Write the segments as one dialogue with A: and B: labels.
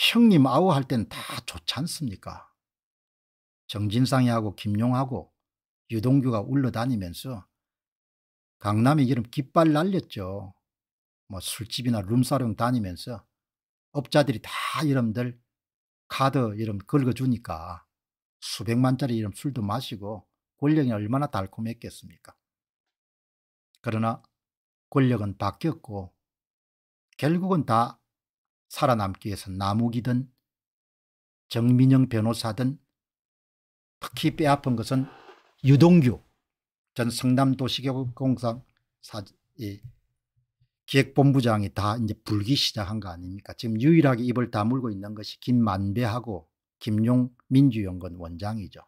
A: 형님 아우 할 땐 다 좋지 않습니까? 정진상이하고 김용하고 유동규가 울러다니면서 강남이 기름 깃발 날렸죠. 뭐 술집이나 룸사롱 다니면서 업자들이 다 이름들 카드 이름 긁어주니까 수백만짜리 이름 술도 마시고 권력이 얼마나 달콤했겠습니까? 그러나 권력은 바뀌었고 결국은 다 살아남기 위해서 나무기든 정민영 변호사든 특히 빼앗픈 것은 유동규 전 성남도시개발공사 기획본부장이 다 이제 불기 시작한 거 아닙니까? 지금 유일하게 입을 다물고 있는 것이 김만배하고 김용 민주연구 원장이죠.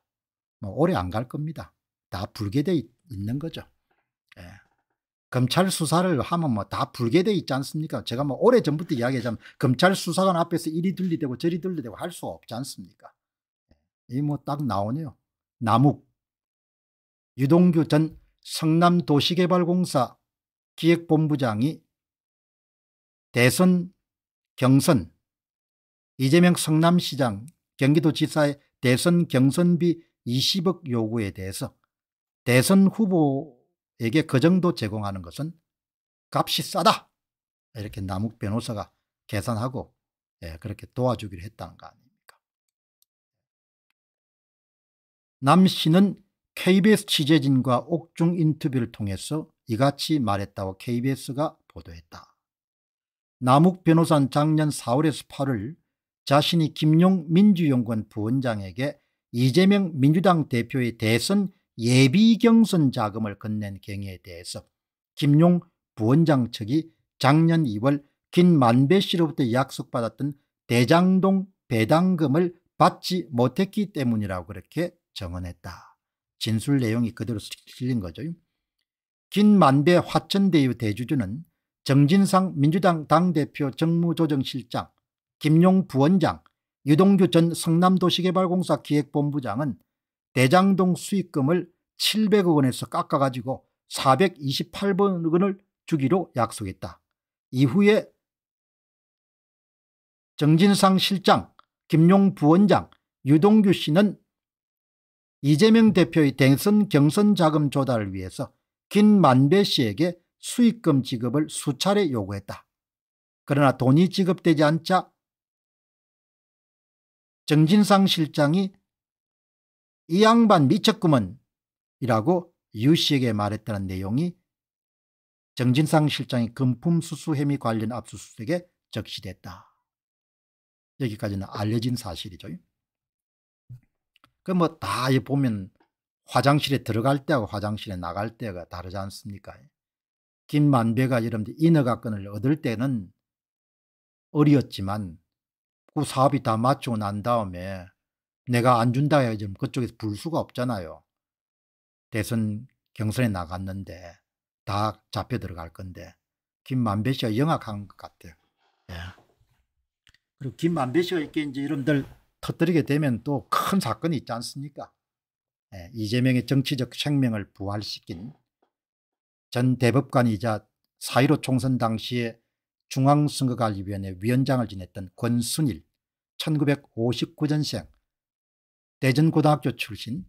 A: 뭐 오래 안 갈 겁니다. 다 불게 돼 있는 거죠. 예. 검찰 수사를 하면 뭐 다 불게 돼 있지 않습니까? 제가 뭐 오래 전부터 이야기하자면 검찰 수사관 앞에서 이리 들리대고 저리 들리대고 할 수가 없지 않습니까? 예, 이뭐 딱 나오네요. 남욱 유동규 전 성남도시개발공사 기획본부장이 대선 경선 이재명 성남시장 경기도지사의 대선 경선비 20억 요구에 대해서 대선 후보 에게 그 정도 제공하는 것은 값이 싸다. 이렇게 남욱 변호사가 계산하고 예, 그렇게 도와주기로 했다는 거 아닙니까? 남 씨는 KBS 취재진과 옥중 인터뷰를 통해서 이같이 말했다고 KBS가 보도했다. 남욱 변호사는 작년 4월에서 8월 자신이 김용 민주연구원 부원장에게 이재명 민주당 대표의 대선 예비 경선 자금을 건넨 경위에 대해서 김용 부원장 측이 작년 2월 김 만배 씨로부터 약속받았던 대장동 배당금을 받지 못했기 때문이라고 그렇게 정언했다. 진술 내용이 그대로 실린 거죠. 김 만배 화천대유 대주주는 정진상 민주당 당대표 정무조정실장, 김용 부원장, 유동규 전 성남도시개발공사 기획본부장은 대장동 수익금을 700억 원에서 깎아가지고 428억 원을 주기로 약속했다. 이후에 정진상 실장, 김용 부원장, 유동규 씨는 이재명 대표의 대선 경선 자금 조달을 위해서 김만배 씨에게 수익금 지급을 수차례 요구했다. 그러나 돈이 지급되지 않자 정진상 실장이 이 양반 미쳤구먼 이라고 유 씨에게 말했다는 내용이 정진상 실장이 금품 수수 혐의 관련 압수수색에 적시됐다. 여기까지는 알려진 사실이죠. 그 뭐다 보면 화장실에 들어갈 때하고 화장실에 나갈 때가 다르지 않습니까? 김만배가 여러분들 인허가권을 얻을 때는 어려웠지만 그 사업이 다 마치고 난 다음에 내가 안 준다 해야 지 그쪽에서 불 수가 없잖아요. 대선 경선에 나갔는데 다 잡혀 들어갈 건데 김만배 씨가 영악한 것 같아요. 예. 그리고 김만배 씨가 이렇게 이제 이름들 터뜨리게 되면 또 큰 사건이 있지 않습니까? 예. 이재명의 정치적 생명을 부활시킨 전 대법관이자 사일오 총선 당시에 중앙선거관리위원회 위원장을 지냈던 권순일 1959년생 대전고등학교 출신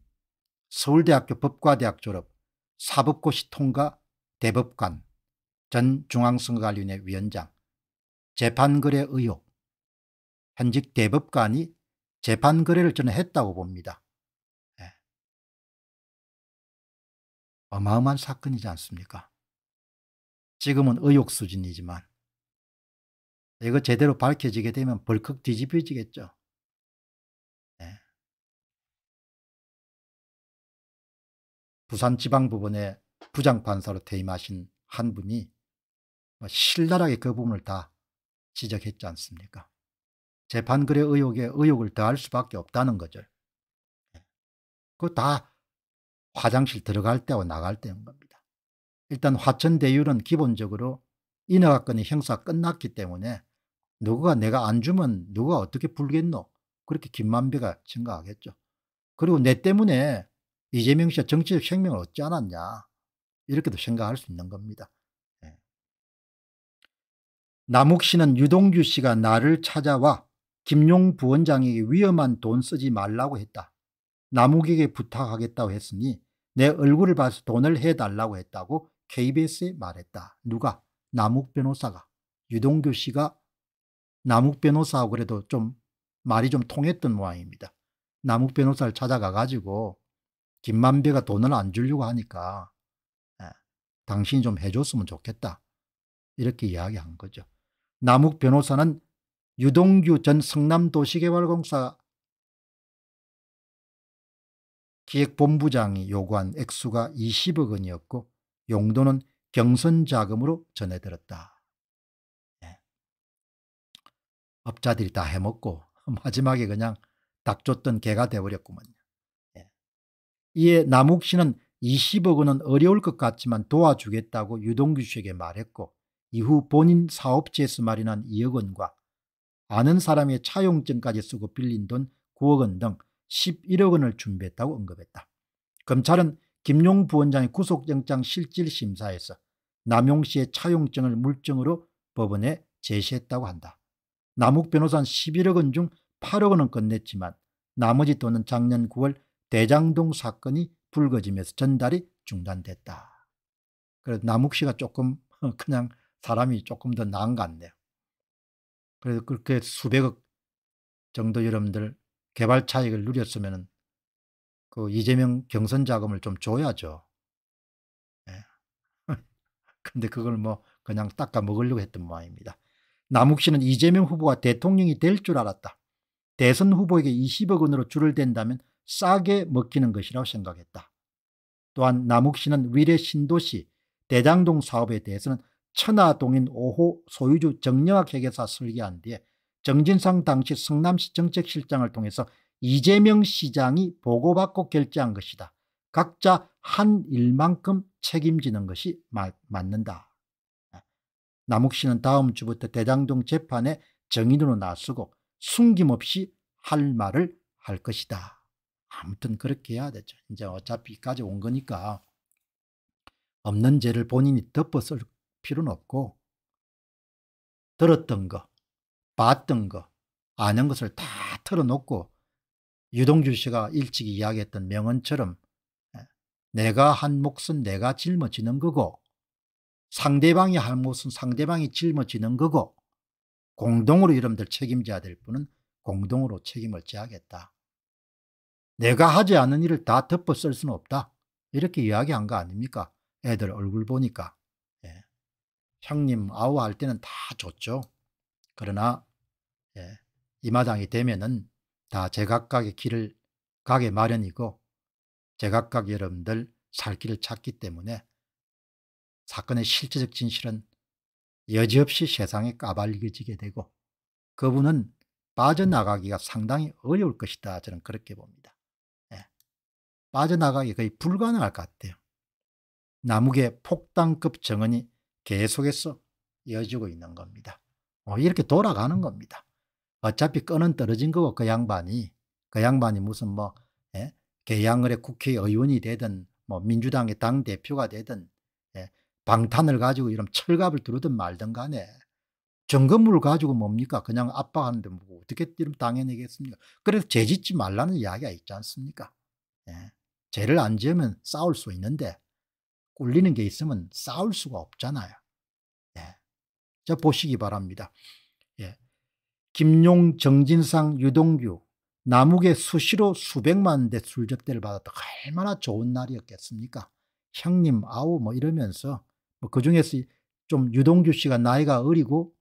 A: 서울대학교 법과대학 졸업, 사법고시 통과, 대법관, 전 중앙선거관리위원회 위원장, 재판거래 의혹, 현직 대법관이 재판거래를 저는 했다고 봅니다. 네. 어마어마한 사건이지 않습니까? 지금은 의혹 수준이지만 이거 제대로 밝혀지게 되면 벌컥 뒤집혀지겠죠. 부산지방법원의 부장판사로 퇴임하신 한 분이 뭐 신랄하게 그 부분을 다 지적했지 않습니까? 재판글의 의혹에 의혹을 더할 수밖에 없다는 거죠. 예. 그거 다 화장실 들어갈 때와 나갈 때인 겁니다. 일단 화천대율은 기본적으로 인허가권의 형사 가 끝났기 때문에 누가 내가 안 주면 누가 어떻게 불겠노? 그렇게 김만배가 증가하겠죠. 그리고 내 때문에 이재명 씨가 정치적 생명을 얻지 않았냐 이렇게도 생각할 수 있는 겁니다. 네. 남욱 씨는 유동규 씨가 나를 찾아와 김용 부원장에게 위험한 돈 쓰지 말라고 했다. 남욱에게 부탁하겠다고 했으니 내 얼굴을 봐서 돈을 해달라고 했다고 KBS에 말했다. 누가? 남욱 변호사가. 유동규 씨가 남욱 변호사하고 그래도 좀 말이 좀 통했던 모양입니다. 남욱 변호사를 찾아가가지고 김만배가 돈을 안 주려고 하니까 예, 당신이 좀 해줬으면 좋겠다. 이렇게 이야기한 거죠. 남욱 변호사는 유동규 전 성남도시개발공사 기획본부장이 요구한 액수가 20억 원이었고 용도는 경선 자금으로 전해들었다. 예. 업자들이 다 해먹고 마지막에 그냥 닭 줬던 개가 돼버렸구먼요. 이에 남욱 씨는 20억 원은 어려울 것 같지만 도와주겠다고 유동규 씨에게 말했고 이후 본인 사업체에서 마련한 2억 원과 아는 사람의 차용증까지 쓰고 빌린 돈 9억 원 등 11억 원을 준비했다고 언급했다. 검찰은 김용 부원장의 구속영장 실질심사에서 남용 씨의 차용증을 물증으로 법원에 제시했다고 한다. 남욱 변호사는 11억 원 중 8억 원은 건넸지만 나머지 돈은 작년 9월 대장동 사건이 불거지면서 전달이 중단됐다. 그래서 남욱 씨가 조금 그냥 사람이 조금 더 나은 것 같네요. 그래서 그렇게 수백억 정도 여러분들 개발 차익을 누렸으면 그 이재명 경선 자금을 좀 줘야죠. 네. 근데 그걸 뭐 그냥 닦아 먹으려고 했던 모양입니다. 남욱 씨는 이재명 후보가 대통령이 될 줄 알았다. 대선 후보에게 20억 원으로 줄을 댄다면 싸게 먹히는 것이라고 생각했다. 또한 남욱 씨는 위례 신도시 대장동 사업에 대해서는 천하동인 5호 소유주 정영학 회계사 설계한 뒤에 정진상 당시 성남시 정책실장을 통해서 이재명 시장이 보고받고 결제한 것이다. 각자 한 일만큼 책임지는 것이 마, 맞는다. 아, 남욱 씨는 다음 주부터 대장동 재판에 정인으로 나서고 숨김없이 할 말을 할 것이다. 아무튼 그렇게 해야 되죠. 이제 어차피 가져온 거니까 없는 죄를 본인이 덮어 쓸 필요는 없고 들었던 거, 봤던 거, 아는 것을 다 털어놓고 유동주 씨가 일찍 이야기했던 명언처럼 예, 내가 한 몫은 내가 짊어지는 거고 상대방이 할 몫은 상대방이 짊어지는 거고 공동으로 이름들 책임져야 될 분은 공동으로 책임을 져야겠다. 내가 하지 않은 일을 다 덮어 쓸 수는 없다. 이렇게 이야기한 거 아닙니까? 애들 얼굴 보니까. 예. 형님 아우 할 때는 다 좋죠. 그러나 예. 이 마당이 되면은 다 제각각의 길을 가게 마련이고 제각각 여러분들 살 길을 찾기 때문에 사건의 실제적 진실은 여지없이 세상에 까발리게 되고 그분은 빠져나가기가 상당히 어려울 것이다 저는 그렇게 봅니다. 빠져나가기 거의 불가능할 것 같아요. 남욱의 폭탄급 정언이 계속해서 이어지고 있는 겁니다. 뭐 이렇게 돌아가는 겁니다. 어차피 끈은 떨어진 거고 그 양반이 그 양반이 무슨 뭐 예? 개양을의 국회의원이 되든 뭐 민주당의 당 대표가 되든 예? 방탄을 가지고 이런 철갑을 두르든 말든 간에 정건물 가지고 뭡니까 그냥 압박하는데 뭐 어떻게 이러 당연히겠습니까? 그래서 재짓지 말라는 이야기가 있지 않습니까? 예. 죄를 안 지으면 싸울 수 있는데 꿀리는 게 있으면 싸울 수가 없잖아요. 예. 자, 보시기 바랍니다. 예. 김용, 정진상, 유동규, 남욱의 수시로 수백만 대 술접대를 받았다. 얼마나 좋은 날이었겠습니까? 형님, 아우, 뭐 이러면서, 뭐그 중에서 좀 유동규 씨가 나이가 어리고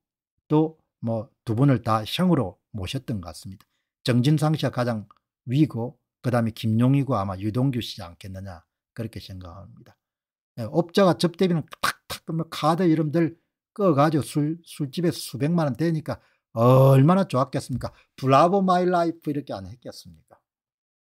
A: 또 뭐 두 분을 다 형으로 모셨던 것 같습니다. 정진상 씨가 가장 위고 그 다음에 김용희고 아마 유동규 씨지 않겠느냐 그렇게 생각합니다. 예, 업자가 접대비는 탁탁 그러면 카드 이름들 꺼가지고 술, 술집에 수백만 원 되니까 얼마나 좋았겠습니까? 브라보 마이 라이프 이렇게 안 했겠습니까?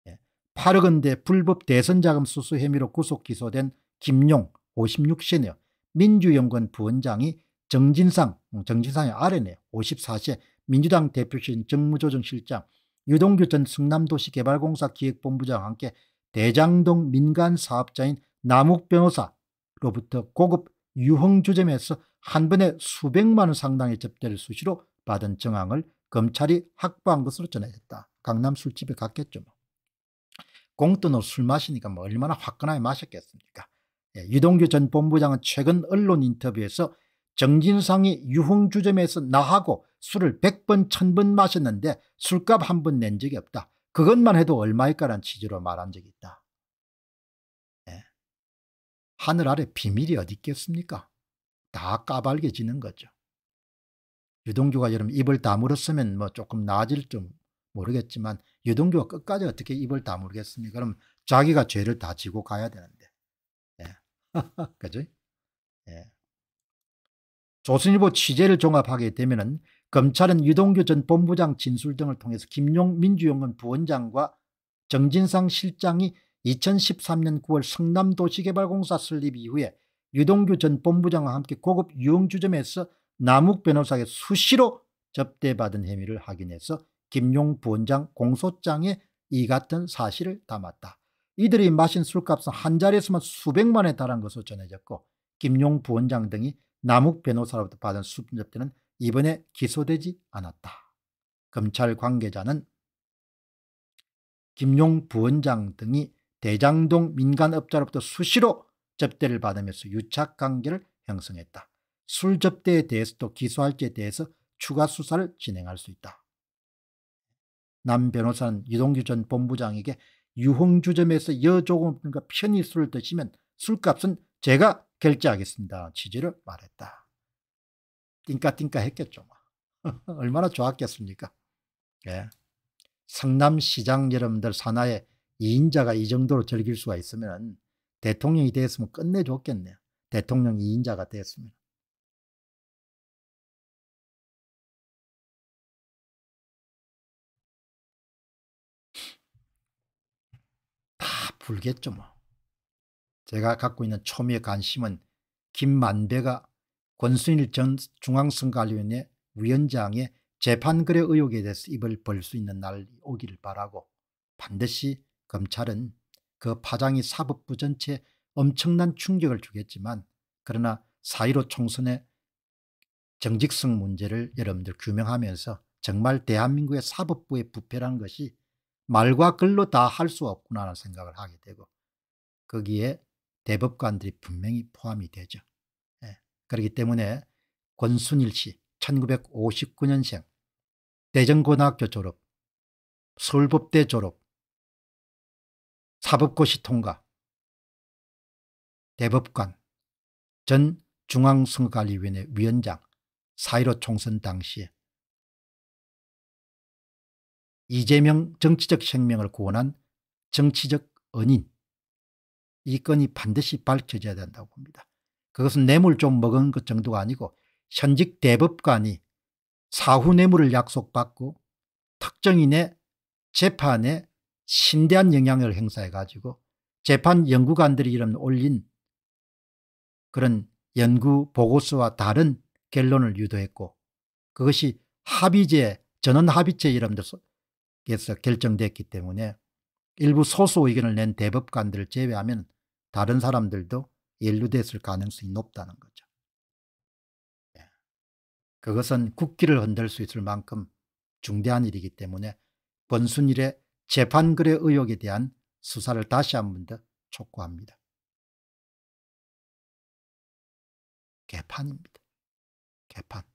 A: 예. 8억원대 불법 대선자금 수수 혐의로 구속 기소된 김용 56세네요. 민주연구원 부원장이 정진상, 음, 정진상의 아래네 54세 민주당 대표신 정무조정실장 유동규 전 승남도시개발공사 기획본부장과 함께 대장동 민간 사업자인 남욱 변호사로부터 고급 유흥주점에서 한 번에 수백만 원 상당의 접대를 수시로 받은 정황을 검찰이 확보한 것으로 전해졌다. 강남 술집에 갔겠죠. 뭐. 공돈으로 술 마시니까 뭐 얼마나 화끈하게 마셨겠습니까. 예, 유동규 전 본부장은 최근 언론 인터뷰에서 정진상이 유흥주점에서 나하고 술을 100번 1000번 마셨는데 술값 한 번 낸 적이 없다. 그것만 해도 얼마일까란 취지로 말한 적이 있다. 네. 하늘 아래 비밀이 어디 있겠습니까? 다 까발겨지는 거죠. 유동규가 여러분 입을 다물었으면 뭐 조금 나아질좀 모르겠지만 유동규가 끝까지 어떻게 입을 다물겠습니까? 그럼 자기가 죄를 다 지고 가야 되는데. 예. 그죠? 예. 조선일보 취재를 종합하게 되면 검찰은 유동규 전 본부장 진술 등을 통해서 김용 민주연구 부원장과 정진상 실장이 2013년 9월 성남도시개발공사 설립 이후에 유동규 전 본부장과 함께 고급 유흥주점에서 남욱 변호사에게 수시로 접대받은 혐의를 확인해서 김용 부원장 공소장에 이 같은 사실을 담았다. 이들이 마신 술값은 한 자리에서만 수백만에 달한 것으로 전해졌고 김용 부원장 등이 남욱 변호사로부터 받은 수접대는 이번에 기소되지 않았다. 검찰 관계자는 김용 부원장 등이 대장동 민간업자로부터 수시로 접대를 받으면서 유착관계를 형성했다. 술 접대에 대해서도 기소할지에 대해서 추가 수사를 진행할 수 있다. 남 변호사는 이동규 전 본부장에게 유흥주점에서 여조금 편히 술을 드시면 술값은 제가 결제하겠습니다. 취지를 말했다. 띵까띵까 했겠죠. 뭐. 얼마나 좋았겠습니까? 예. 상남시장 여러분들 산하에 2인자가 이 정도로 즐길 수가 있으면 대통령이 되었으면 끝내줬겠네요. 대통령 2인자가 되었으면. 다 불겠죠 뭐. 제가 갖고 있는 초미의 관심은 김만배가 권순일 전 중앙선관위원회 위원장의 재판거래 의혹에 대해서 입을 벌 수 있는 날이 오기를 바라고 반드시 검찰은 그 파장이 사법부 전체에 엄청난 충격을 주겠지만 그러나 사1로 총선의 정직성 문제를 여러분들 규명하면서 정말 대한민국의 사법부의 부패라는 것이 말과 글로 다 할 수 없구나 하는 생각을 하게 되고 거기에 대법관들이 분명히 포함이 되죠. 예. 그렇기 때문에 권순일 씨 1959년생 대전고등학교 졸업 서울법대 졸업 사법고시 통과 대법관 전 중앙선거관리위원회 위원장 4.15 총선 당시에 이재명 정치적 생명을 구원한 정치적 은인 이 건이 반드시 밝혀져야 된다고 봅니다. 그것은 뇌물 좀 먹은 것 정도가 아니고 현직 대법관이 사후 뇌물을 약속받고 특정인의 재판에 심대한 영향을 행사해 가지고 재판 연구관들이 이런 올린 그런 연구 보고서와 다른 결론을 유도했고 그것이 합의제 전원 합의체 이런 데서 결정됐기 때문에 일부 소수 의견을 낸 대법관들을 제외하면 다른 사람들도 연루됐을 가능성이 높다는 거죠. 예. 그것은 국기를 흔들 수 있을 만큼 중대한 일이기 때문에 권순일의 재판글의 의혹에 대한 수사를 다시 한 번 더 촉구합니다. 개판입니다. 개판.